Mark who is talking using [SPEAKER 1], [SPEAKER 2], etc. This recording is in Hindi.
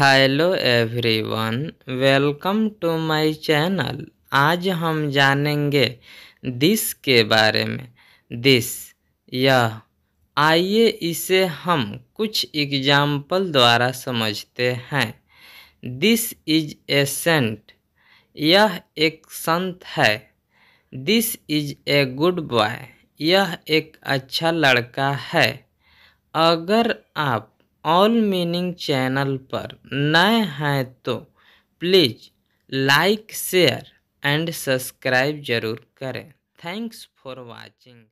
[SPEAKER 1] hello everyone welcome to my channel आज हम जानेंगे दिस के बारे में दिस यह आइए इसे हम कुछ एग्जाम्पल द्वारा समझते हैं दिस इज ए सेंट यह एक संत है this is a good boy यह एक अच्छा लड़का है अगर आप ऑल मीनिंग चैनल पर नए हैं तो please like share and subscribe जरूर करें थैंक्स फॉर वाचिंग